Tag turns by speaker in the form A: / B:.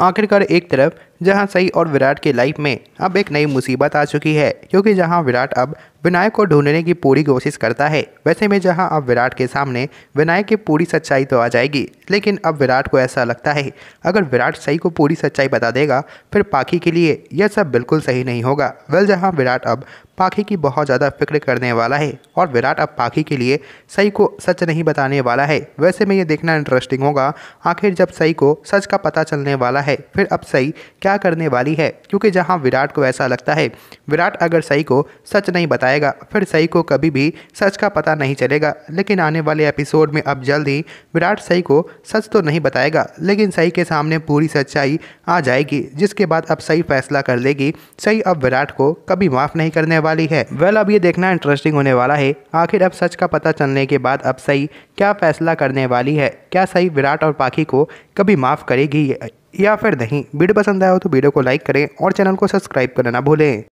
A: आखिरकार एक तरफ जहां सई और विराट की लाइफ में अब एक नई मुसीबत आ चुकी है क्योंकि जहां विराट अब विनायक को ढूंढने की पूरी कोशिश करता है वैसे में जहां अब विराट के सामने विनायक की पूरी सच्चाई तो आ जाएगी लेकिन अब विराट को ऐसा लगता है अगर विराट सही को पूरी सच्चाई बता देगा फिर पाखी के लिए यह सब बिल्कुल सही नहीं होगा वेल जहाँ विराट अब पाखी की बहुत ज़्यादा फिक्र करने वाला है और विराट अब पाखी के लिए सही को सच नहीं बताने वाला है वैसे में ये देखना इंटरेस्टिंग होगा आखिर जब सई को सच का पता चलने वाला है फिर अब सही क्या क्या करने वाली है क्योंकि जहां विराट को ऐसा लगता है विराट अगर सई को सच नहीं बताएगा फिर सई को कभी भी सच का पता नहीं चलेगा लेकिन आने वाले एपिसोड में अब जल्द ही विराट सई को सच तो नहीं बताएगा लेकिन सई के सामने पूरी सच्चाई आ जाएगी जिसके बाद अब सही फैसला कर लेगी सही अब विराट को कभी माफ़ नहीं करने वाली है वेल अब ये देखना इंटरेस्टिंग होने वाला है आखिर अब सच का पता चलने के बाद अब सही क्या फैसला करने वाली है क्या सही विराट और पाखी को कभी माफ़ करेगी या फिर नहीं वीडियो पसंद आया हो तो वीडियो को लाइक करें और चैनल को सब्सक्राइब करना ना भूलें